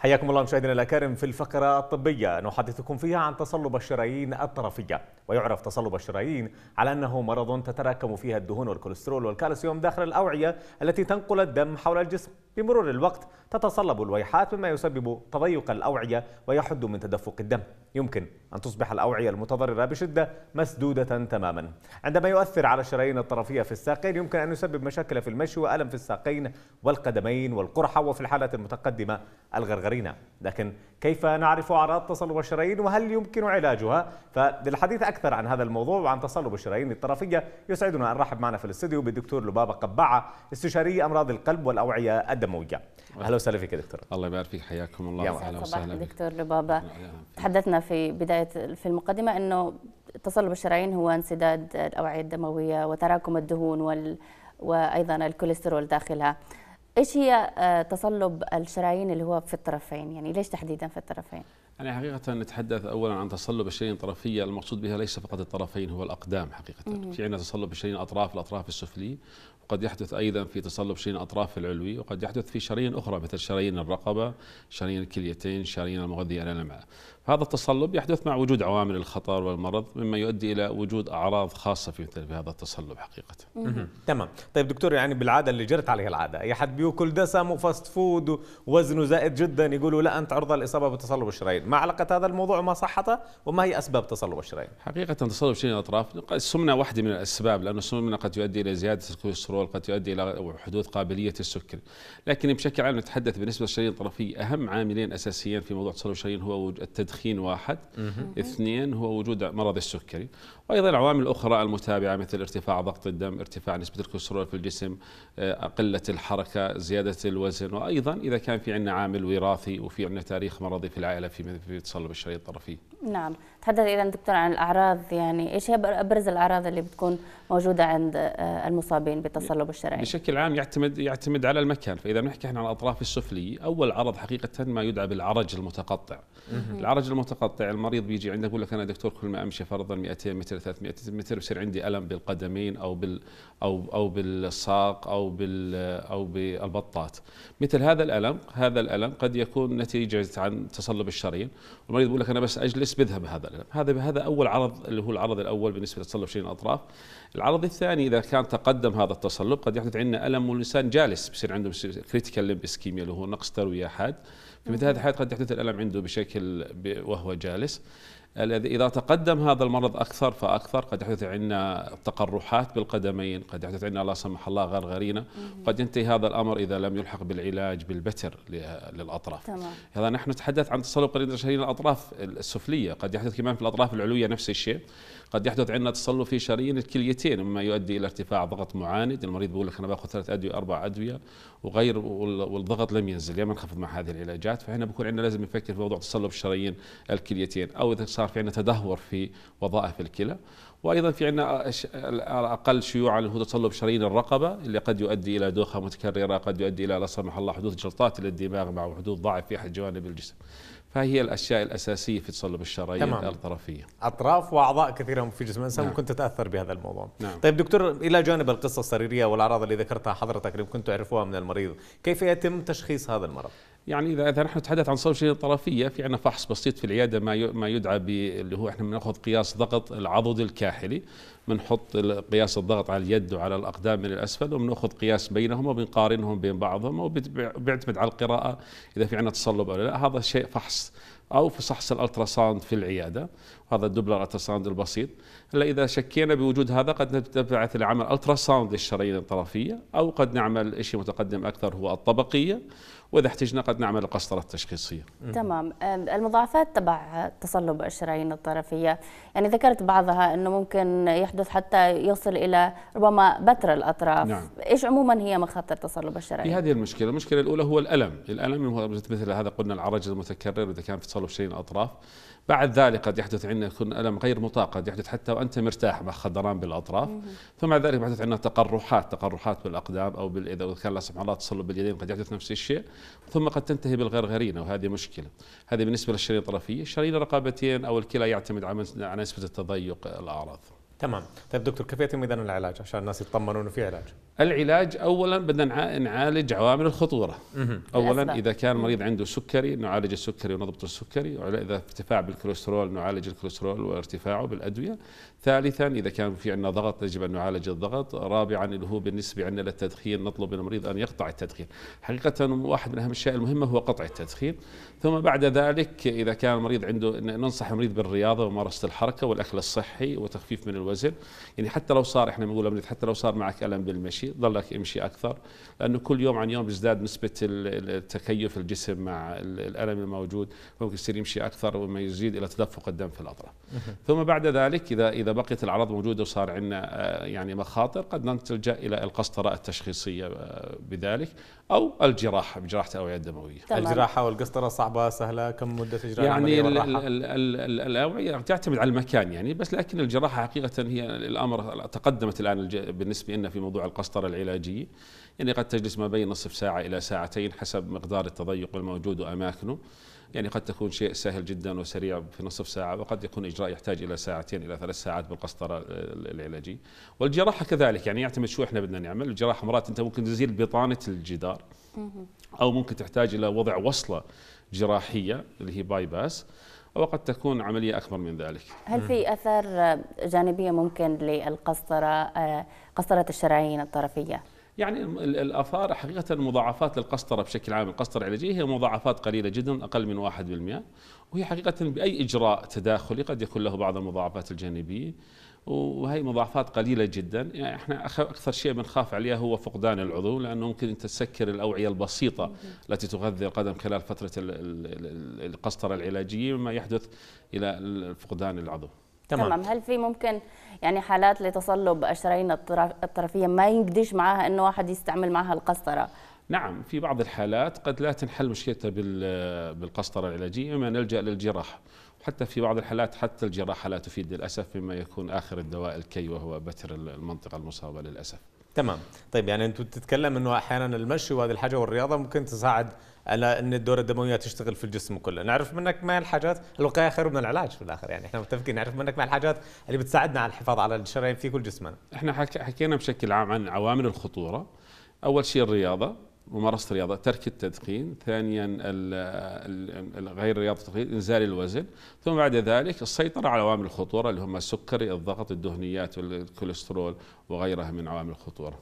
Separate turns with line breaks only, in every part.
حياكم الله مشاهدينا الأكارم في الفقرة الطبية نحدثكم فيها عن تصلب الشرايين الطرفية ويعرف تصلب الشرايين على أنه مرض تتراكم فيها الدهون والكوليسترول والكالسيوم داخل الأوعية التي تنقل الدم حول الجسم بمرور الوقت تتصلب الويحات مما يسبب تضيق الأوعية ويحد من تدفق الدم يمكن أن تصبح الأوعية المتضررة بشدة مسدودة تماما عندما يؤثر على الشرايين الطرفية في الساقين يمكن أن يسبب مشاكل في المشي وألم في الساقين والقدمين والقرحة وفي الحالات المتقدمة الغرغرينة لكن كيف نعرف أعراض تصلب الشرايين وهل يمكن علاجها فللحديث أكثر عن هذا الموضوع وعن تصلب الشرايين الطرفية يسعدنا أن نرحب معنا في الاستوديو بالدكتور لبابة قبعة استشاري أمراض القلب والأوعية الدموية أهلا وسهلا فيك دكتور الله يبارك
فيك حياكم
الله أهلا وسهلا دكتور لبابة تحدثنا في بداية في المقدمة أنه تصلب الشرايين هو انسداد الأوعية الدموية وتراكم الدهون وال وأيضا الكوليسترول داخلها ايش هي آه، تصلب الشرايين اللي هو في الطرفين يعني ليش تحديدا في الطرفين
يعني حقيقة نتحدث أولا عن تصلب الشرايين الطرفية المقصود بها ليس فقط الطرفين هو الأقدام حقيقة مم. في عندنا تصلب الشرايين الأطراف الأطراف السفلي وقد يحدث أيضا في تصلب شرايين الأطراف العلوي وقد يحدث في شرايين أخرى مثل شرايين الرقبة شرايين الكليتين شرايين المغذية الأمعاء هذا التصلب يحدث مع وجود عوامل الخطر
والمرض مما يؤدي الى وجود اعراض خاصه في مثل هذا التصلب حقيقه. تمام، طيب دكتور يعني بالعاده اللي جرت عليها العاده، اي حد بياكل دسم وفاست فود ووزنه زائد جدا يقولوا لا انت عرضه للاصابه بتصلب الشرايين، ما علاقه هذا الموضوع وما صحته وما هي اسباب تصلب الشرايين؟
حقيقه تصلب الشرايين الاطراف السمنه واحده من الاسباب لان السمنه قد يؤدي الى زياده الكوليسترول، قد يؤدي الى حدوث قابليه السكري، لكن بشكل عام نتحدث بالنسبه للشرايين الطرفيه اهم عاملين اساسيين في موضوع تصلب الشرايين هو التدخين التدخين واحد اثنين هو وجود مرض السكري وايضا عوامل اخرى المتابعه مثل ارتفاع ضغط الدم ارتفاع نسبه الكوليسترول في الجسم آه، قله الحركه زياده الوزن وايضا اذا كان في عندنا عامل وراثي وفي عندنا تاريخ مرضي في العائله في في تصلب الشريط الطرفي
نعم تحدث اذا دكتور عن الاعراض يعني ايش هي ابرز الاعراض اللي بتكون موجوده عند آه، المصابين بتصلب الشرايين
بشكل عام يعتمد يعتمد على المكان فاذا بنحكي احنا عن الاطراف السفليه اول عرض حقيقه ما يدعى بالعرج المتقطع العرج المتقطع المريض بيجي عندنا يقول لك انا دكتور كل ما امشي فرضا 200 متر 300 متر بصير عندي الم بالقدمين او بال او او بالساق او بال او بالبطات مثل هذا الالم هذا الالم قد يكون نتيجه عن تصلب الشرايين المريض يقول لك انا بس اجلس بذهب هذا الالم هذا هذا اول عرض اللي هو العرض الاول بالنسبه لتصلب شرايين الاطراف العرض الثاني اذا كان تقدم هذا التصلب قد يحدث عندنا الم والانسان جالس بصير عنده كريتيكال لمب اسكيميا اللي هو نقص ترويه حاد في مثل هذه الحالات قد يحدث الألم عنده بشكل وهو جالس الذي إذا تقدم هذا المرض أكثر فأكثر قد يحدث عندنا تقرحات بالقدمين قد يحدث عندنا لا سمح الله غرغرينة قد ينتهي هذا الأمر إذا لم يلحق بالعلاج بالبتر للأطراف تمام. هذا نحن نتحدث عن تصلب قليل شرايين الأطراف السفلية قد يحدث كمان في الأطراف العلوية نفس الشيء قد يحدث عندنا تصلب في شرايين الكليتين مما يؤدي إلى ارتفاع ضغط معاند المريض بيقول لك أنا باخذ ثلاث أدوية أربع أدوية وغير والضغط لم ينزل يا ينخفض مع هذه العلاجات فهنا بكون عندنا لازم نفكر في موضوع تصلب الشرايين الكليتين أو إذا صار في عندنا تدهور في وظائف الكلى وايضا في عندنا اقل شيوعا هو تصلب شرايين الرقبه اللي قد يؤدي الى دوخه متكرره قد يؤدي الى لا سمح الله حدوث جلطات للدماغ مع حدوث ضعف في
احد جوانب الجسم فهي الاشياء الاساسيه في تصلب الشرايين تمام. الطرفيه اطراف واعضاء كثيره في جسم الانسان نعم. ممكن تتاثر بهذا الموضوع نعم. طيب دكتور الى جانب القصه السريريه والاعراض اللي ذكرتها حضرتك اللي كنت تعرفوها من المريض كيف يتم تشخيص هذا المرض يعني اذا اذا
نحن نتحدث عن صلب الطرفيه في عندنا فحص بسيط في العياده ما ما يدعى باللي هو احنا بناخذ قياس ضغط العضد الكاحلي بنحط قياس الضغط على اليد وعلى الاقدام من الاسفل وبناخذ قياس بينهم وبنقارنهم بين بعضهم وبيعتمد على القراءه اذا في عندنا تصلب او لا هذا شيء فحص او في فحص الالتراساوند في العياده هذا الدبلر الالتراساوند البسيط هلا اذا شكينا بوجود هذا قد نبعث لعمل التراساوند للشرايين الطرفيه او قد نعمل شيء متقدم اكثر هو الطبقيه واذا احتجنا قد نعمل القسطره التشخيصيه.
تمام، المضاعفات تبع تصلب الشرايين الطرفيه، يعني ذكرت بعضها انه ممكن يحدث حتى يصل الى ربما بتر الاطراف، نعم. ايش عموما هي مخاطر تصلب الشرايين؟ في
هذه المشكله، المشكله الاولى هو الالم، الالم هو مثل هذا قلنا العرج المتكرر اذا كان في تصلب شرايين الاطراف، بعد ذلك قد يحدث عندنا يكون الم غير مطاق قد يحدث حتى وانت مرتاح مع خدران بالاطراف بعد ذلك يحدث عندنا تقرحات تقرحات بالاقدام او اذا كان لا سمح الله تصلب باليدين قد يحدث نفس الشيء ثم قد تنتهي بالغرغرينه وهذه مشكله هذه بالنسبه للشرايين الطرفيه الشرايين الرقبتين او الكلى يعتمد على نسبه التضيق
الاعراض تمام طيب دكتور كيف يتم اذا العلاج عشان الناس يطمنوا انه في علاج
العلاج اولا بدنا نعالج عوامل الخطوره اولا اذا كان المريض عنده سكري نعالج السكري ونضبط السكري اذا ارتفاع بالكوليسترول نعالج الكوليسترول وارتفاعه بالادويه ثالثا اذا كان في عندنا ضغط يجب ان نعالج الضغط رابعا اللي هو بالنسبه عندنا للتدخين نطلب من المريض ان يقطع التدخين حقيقه واحد من اهم الاشياء المهمه هو قطع التدخين ثم بعد ذلك اذا كان المريض عنده ننصح المريض بالرياضه وممارسه الحركه والاكل الصحي وتخفيف من الوزن الوزن يعني حتى لو صار احنا بنقول حتى لو صار معك الم بالمشي ضلك امشي اكثر لانه كل يوم عن يوم بيزداد نسبه التكيف الجسم مع الالم الموجود ممكن يصير يمشي اكثر وما يزيد الى تدفق الدم في الاطراف ثم بعد ذلك اذا اذا بقيت الاعراض موجوده وصار عندنا آه، يعني مخاطر قد نلجا الى القسطره التشخيصيه آه، بذلك او الجراحه بجراحه الاوعيه الدمويه طبعا. الجراحه
والقسطره صعبه سهله كم مده اجراء يعني
الاوعيه تعتمد على المكان يعني بس لكن الجراحه حقيقه هي الامر تقدمت الان بالنسبه لنا في موضوع القسطره العلاجيه يعني قد تجلس ما بين نصف ساعه الى ساعتين حسب مقدار التضيق الموجود واماكنه يعني قد تكون شيء سهل جدا وسريع في نصف ساعة وقد يكون إجراء يحتاج إلى ساعتين إلى ثلاث ساعات بالقسطرة آه، العلاجي والجراحة كذلك يعني يعتمد شو إحنا بدنا نعمل الجراحة مرات أنت ممكن تزيل بطانة الجدار أو ممكن تحتاج إلى وضع وصلة جراحية اللي هي باي باس وقد تكون عملية أكبر من ذلك هل في
أثر جانبية ممكن للقسطرة آه، قسطرة الشرايين الطرفية؟
يعني الاثار حقيقه مضاعفات للقسطره بشكل عام، القسطره العلاجيه هي مضاعفات قليله جدا اقل من 1% وهي حقيقه باي اجراء تداخلي قد يكون له بعض المضاعفات الجانبيه وهي مضاعفات قليله جدا، يعني احنا اكثر شيء بنخاف عليها هو فقدان العضو لانه ممكن تسكر الاوعيه البسيطه التي تغذي القدم خلال فتره القسطره العلاجيه مما يحدث الى فقدان العضو. تمام. تمام
هل في ممكن يعني حالات لتصلب الشرايين الطرفيه ما ينقدش معها انه واحد يستعمل معها القسطره
نعم في بعض الحالات قد لا تنحل مشكلتها بالقسطره العلاجيه ما نلجا للجراحه وحتى في بعض الحالات حتى الجراحه لا تفيد للاسف مما يكون اخر الدواء الكي وهو بتر المنطقه المصابه للاسف
تمام طيب يعني انت بتتكلم انه احيانا المشي وهذه الحاجه والرياضه ممكن تساعد على ان الدوره الدمويه تشتغل في الجسم كله نعرف منك ما الحاجات الوقايه خير من العلاج في الاخر يعني احنا متفقين نعرف منك ما الحاجات اللي بتساعدنا على الحفاظ على الشرايين في كل جسمنا احنا حكينا بشكل عام عن عوامل الخطوره
اول شيء الرياضه ممارسه الرياضه ترك التدخين ثانيا غير رياضه التدخين انزال الوزن ثم بعد ذلك السيطره على عوامل الخطوره اللي هم السكري الضغط الدهنيات والكوليسترول وغيرها من عوامل الخطوره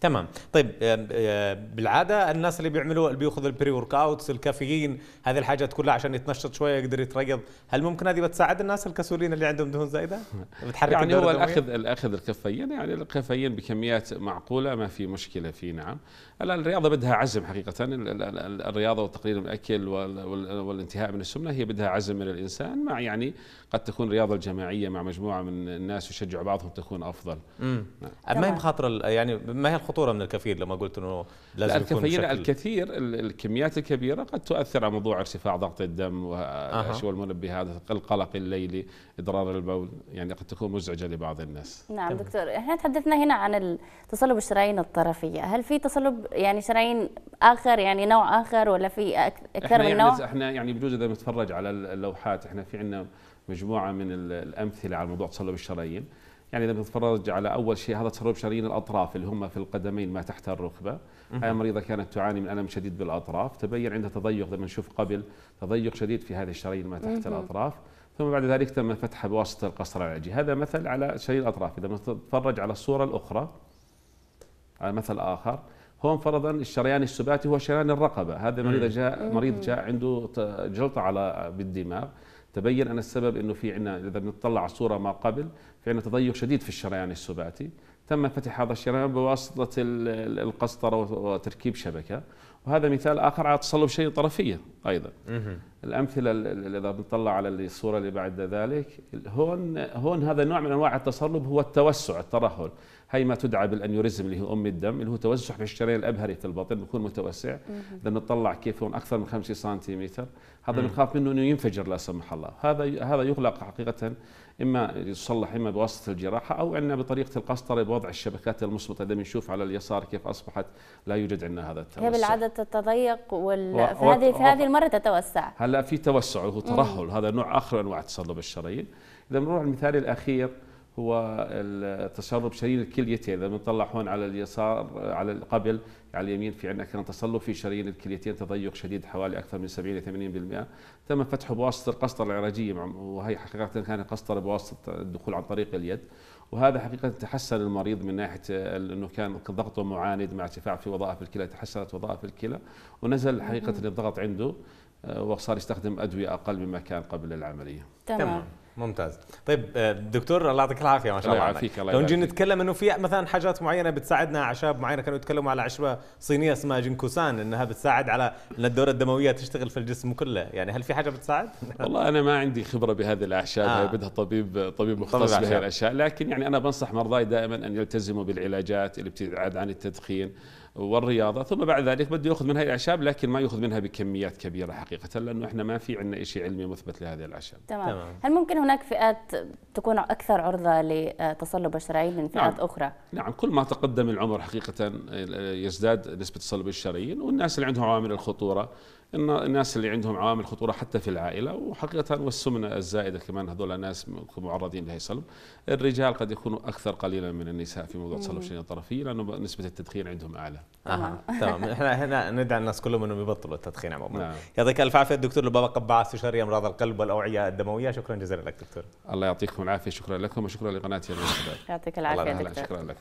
تمام طيب آه، آه، بالعاده الناس اللي بيعملوا اللي بياخذ البري ورك اوتس الكافيين هذه الحاجات كلها عشان يتنشط شويه يقدر يتريض هل ممكن هذه بتساعد الناس الكسولين اللي عندهم دهون زايده بتحرك يعني هو الاخذ
الاخذ الكافيين يعني الكافيين بكميات معقوله ما في مشكله فيه نعم الان الرياضه بدها عزم حقيقه الرياضه وتقليل الاكل والانتهاء من السمنه هي بدها عزم من الانسان مع يعني قد تكون الرياضه الجماعيه مع مجموعه من الناس يشجعوا بعضهم تكون افضل نعم. ما هي بخاطر يعني ما هي خطوره من الكثير لما قلت انه لازم لا الكافيين يكون بشكل... الكثير الكميات الكبيره قد تؤثر على موضوع ارتفاع ضغط الدم والاشياء المنبهات القلق الليلي اضرار البول يعني قد تكون مزعجه لبعض الناس نعم تمام.
دكتور احنا تحدثنا هنا عن تصلب الشرايين الطرفيه هل في تصلب يعني شرايين اخر يعني نوع اخر ولا في اكثر من يعني نوع
احنا يعني بجوز اذا نتفرج على اللوحات احنا في عندنا مجموعه من الامثله على موضوع تصلب الشرايين يعني اذا بنتفرج على اول شيء هذا تسرب شرايين الاطراف اللي هم في القدمين ما تحت الركبه هاي المريضه كانت تعاني من الم شديد بالاطراف تبين عندها تضيق لما نشوف قبل تضيق شديد في هذه الشرايين ما تحت الاطراف ثم بعد ذلك تم فتحها بواسطه القصر العلاجي هذا مثل على شرايين الاطراف اذا بنتفرج على الصوره الاخرى على مثل اخر هون فرضا الشريان السباتي هو شريان الرقبه هذا مريض جاء مريض جاء عنده جلطه على بالدماغ تبين أن السبب أنه في عنا إذا بنطلع على الصورة ما قبل في عنا تضيق شديد في الشريان السباتي تم فتح هذا الشريان بواسطة القسطرة وتركيب شبكة وهذا مثال آخر على تصلب شيء طرفية أيضا الامثله اذا بنطلع على الصوره اللي بعد ذلك هون هون هذا نوع من انواع التصلب هو التوسع الترهل هي ما تدعى بالانيوريزم اللي هو ام الدم اللي هو توسع في الشريان الابهري في البطن بيكون متوسع اذا نطلع كيف هون اكثر من 5 سنتيمتر هذا بنخاف منه انه ينفجر لا سمح الله هذا هذا يغلق حقيقه اما يصلح اما بواسطه الجراحه او عندنا بطريقه القسطره بوضع الشبكات المصمته اذا بنشوف على اليسار كيف اصبحت لا يوجد عندنا هذا التوسع هي بالعاده
تتضيق وال... و... في هذه و... هذه المره تتوسع
هلا في توسع وهو ترهل هذا نوع اخر انواع تصلب الشرايين اذا بنروح المثال الاخير هو التصلب شرايين الكليتين اذا بنطلع هون على اليسار على قبل على اليمين في عندنا كان تصلب في شرايين الكليتين تضيق شديد حوالي اكثر من 70 الى 80% تم فتحه بواسطه القسطره العراجيه وهي حقيقه كانت قسطره بواسطه الدخول عن طريق اليد وهذا حقيقه تحسن المريض من ناحيه انه كان ضغطه معاند مع ارتفاع في وظائف الكلى تحسنت وظائف الكلى ونزل حقيقه الضغط عنده
آه، وصار يستخدم ادويه اقل مما كان قبل العمليه. تمام. ممتاز طيب آه، دكتور الله يعطيك العافيه ما شاء الله يعافيك الله لو نجي نتكلم انه في مثلا حاجات معينه بتساعدنا اعشاب معينه كانوا يتكلموا على عشبه صينيه اسمها جنكوسان انها بتساعد على ان الدوره الدمويه تشتغل في الجسم كله يعني هل في حاجه بتساعد
والله انا ما عندي خبره بهذه الاعشاب آه. بدها طبيب طبيب مختص طبيب بهذه الاشياء لكن يعني انا بنصح مرضاي دائما ان يلتزموا بالعلاجات الابتعاد عن التدخين والرياضه ثم بعد ذلك بده ياخذ منها الاعشاب لكن ما ياخذ منها بكميات كبيره حقيقه لانه احنا ما في عندنا شيء علمي مثبت لهذه الاعشاب تمام. تمام
هل ممكن هناك فئات تكون اكثر عرضه لتصلب الشرايين من فئات نعم. اخرى نعم
كل ما تقدم العمر حقيقه آه، يزداد نسبه تصلب الشرايين والناس اللي عندهم عوامل الخطوره ان الناس اللي عندهم عوامل خطوره حتى في العائله وحقيقه والسمنه الزائده كمان هذول الناس معرضين لهي السلب الرجال قد يكونوا اكثر قليلا من النساء في موضوع تصلب الشريان الطرفيه لانه نسبه التدخين عندهم اعلى اها تمام
احنا هنا ندعي الناس كلهم انهم يبطلوا التدخين عموما نعم. يعطيك الف عافيه الدكتور لبابا قبعه استشاري امراض القلب والاوعيه الدمويه شكرا جزيلا لك دكتور الله يعطيكم
العافيه شكرا لكم وشكرا لقناه يعطيك العافيه دكتور شكرا لك